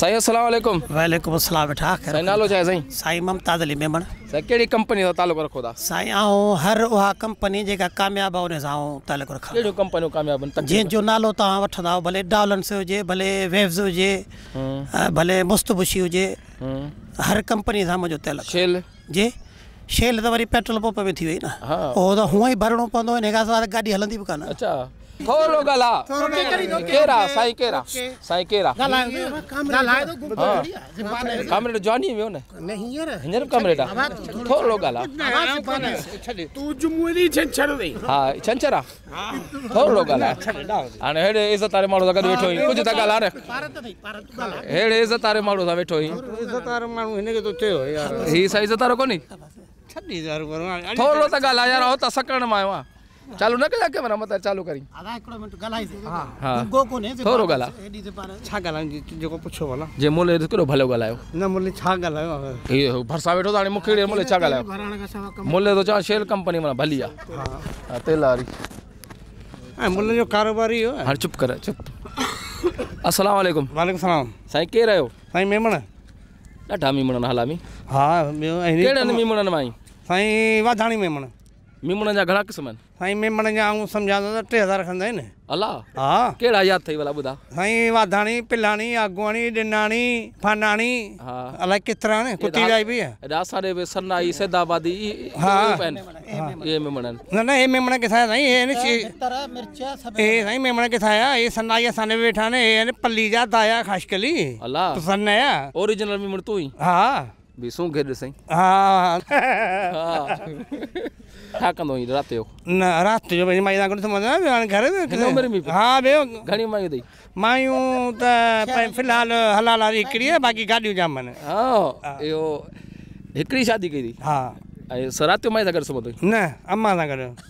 साईं अस्सलाम वालेकुम वालेकुम अस्सलाम बेटा साईं नालो छा साईं साईं मुमताज़ अली मेमण साईं कहिड़ी कंपनी सां तालुक़ु रखो था साईं आऊं हर उहा कंपनी जेका कामयाबु आहे उन सां आऊं तालुक़ु रखां कहिड़ियूं कंपनियूं कामयाबु आहिनि जंहिंजो नालो तव्हां वठंदा आहियो भले डावलंस हुजे भले वेव्स हुजे हम्म। भले मुस्तबुशी हुजे हम्म। हर कंपनी सां मुंहिंजो तालुक़ु शेल जे शेल त वरी पेट्रोल पंप में थी वई न उहो हाँ। त हूअं ई भरिणो पवंदो हिन खां सवाइ गाॾी हलंदी बि कान अच्छा थोलो गला केरा साई केरा साई केरा कमरे जॉनी में होने नहीं यार हिंजर कमरे दा थोलो गला तू जमुरी छंचर दे हां छंचरा हाँ। थोलो गला अने अच्छा हेड़े इस तारे मारो दा बैठो ही हाँ, कुछ दा गला रे हेड़े इस तारे मारो दा बैठो ही इस तारे मारो हिने के तो थे यार ही साइज तारो कोनी 26000 थोलो ता गला यार हो ता सकण मायो हाँ। ಚಾಲು ನಕ ಯಾಕೆ ಮರ ಮತ್ತೆ ಚಾಲು ಕರಿ आधा एक किलोमीटर गला ही हाँ हाँ। गो को नहीं थोरो गला। एडी जे पार छा गला जेको पुछो भला जे मोले करो भले ॻाल्हायो न मुले छा गला इहो भरिसां वेठो त हाणे मूंखे ॾे, मोले छा ॻाल्हायो भरण का सवा कम मोले थो चवां शेल कंपनी माना भली आहे हा, तेल वारी ऐं मुले जो कारोबारी हो हाणे चुप कर चुप असलाम वालेकुम वालेकुम सलाम साईं केरु आहियो साईं मेमण ॾाढा मीमणनि हलामी हा ॿियो अहिड़ी कहिड़नि मीमणनि मां आई? साईं वाधाणी मेमण मिमण जा घणा क़िस्म आहिनि साईं मिमण जा आऊं सम्झा थो त टे हज़ार रखंदा आहिनि अला हा कहिड़ा यादि अथई भला ॿुधा साईं वाधाणी पिलाणी आगवाणी ॾिनाणी फानाणी हा अलाए केतिरा आहिनि कुती राई बि आहे हेॾा असांजे बि सनाई सैदाबादी हा इहे मिमण आहिनि न न हे मिमण किथां साईं हे आहिनि हे साईं मिमण किथां आया हे सनाई असांजे वेठा आहिनि हे आहिनि पल्ली जा दाया ख़ासि कली अला सन्नाया ओरिजिनल मिमण तूं ई हा bi sun gede sai ah ha kan do idra te na rat jo be mai na kon samajh na घर में में हां बे घणी मायूं दई मायूं त फिलहाल हलाल वारी हिकिड़ी बाक़ी गाॾियूं जाम आहिनि हा इहो हिकिड़ी शादी कई थी हा माई सां गॾु सुम्हंदो न अम्मा सां गॾु